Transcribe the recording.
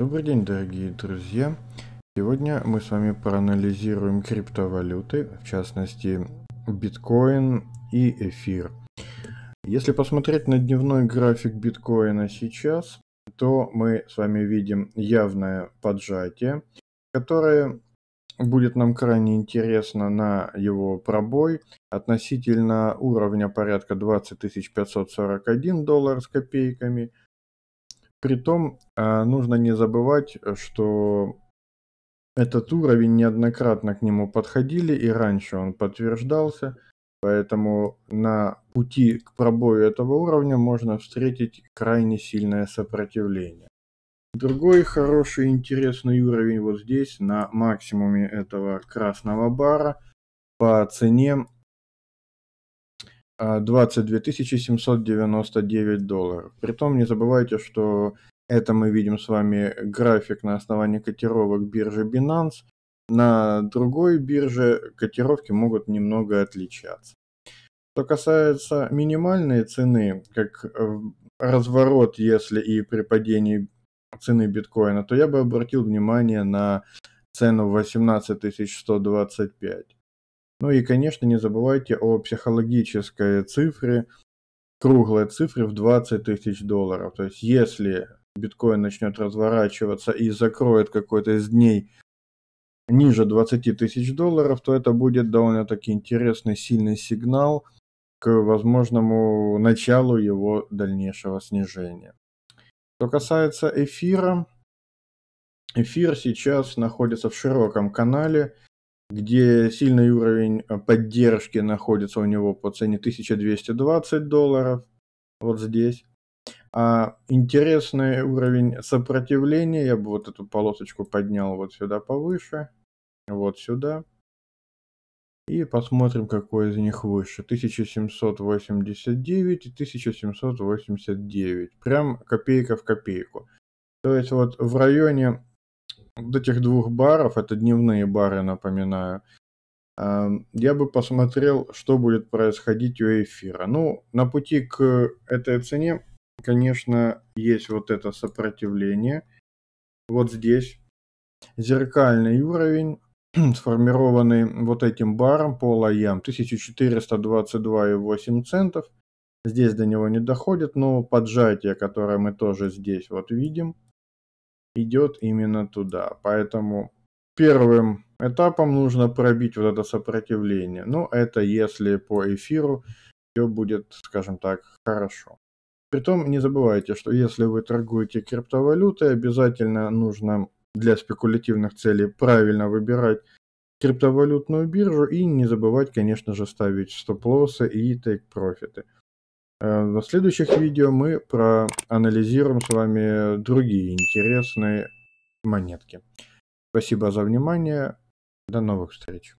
Добрый день, дорогие друзья! Сегодня мы с вами проанализируем криптовалюты, в частности биткоин и эфир. Если посмотреть на дневной график биткоина сейчас, то мы с вами видим явное поджатие, которое будет нам крайне интересно на его пробой относительно уровня порядка 20 541 доллар с копейками – Притом э, нужно не забывать, что этот уровень неоднократно к нему подходили и раньше он подтверждался, поэтому на пути к пробою этого уровня можно встретить крайне сильное сопротивление. Другой хороший интересный уровень вот здесь, на максимуме этого красного бара, по цене 22 а, 799 долларов. Притом не забывайте, что это мы видим с вами график на основании котировок биржи Binance. На другой бирже котировки могут немного отличаться. Что касается минимальной цены, как разворот, если и при падении цены биткоина, то я бы обратил внимание на цену 18125. Ну и, конечно, не забывайте о психологической цифре, круглой цифре в 20 тысяч долларов. То есть, если биткоин начнет разворачиваться и закроет какой-то из дней ниже 20 тысяч долларов, то это будет довольно-таки интересный, сильный сигнал к возможному началу его дальнейшего снижения. Что касается эфира, эфир сейчас находится в широком канале – где сильный уровень а, поддержки находится у него по цене 1220 долларов, вот здесь. А интересный уровень сопротивления, я бы вот эту полосочку поднял вот сюда повыше, вот сюда. И посмотрим, какой из них выше. 1789 и 1789. Прям копейка в копейку. То есть вот в районе до этих двух баров, это дневные бары, напоминаю, эм, я бы посмотрел, что будет происходить у эфира. Ну, на пути к этой цене, конечно, есть вот это сопротивление. Вот здесь зеркальный уровень, сформированный вот этим баром по лоям 1422,8 центов. Здесь до него не доходит, но поджатие, которое мы тоже здесь вот видим – идет именно туда. Поэтому первым этапом нужно пробить вот это сопротивление. Ну, это если по эфиру все будет, скажем так, хорошо. Притом не забывайте, что если вы торгуете криптовалютой, обязательно нужно для спекулятивных целей правильно выбирать криптовалютную биржу и не забывать, конечно же, ставить стоп-лоссы и тейк-профиты. Э, в следующих видео мы проанализируем с вами другие интересные монетки. Спасибо за внимание. До новых встреч.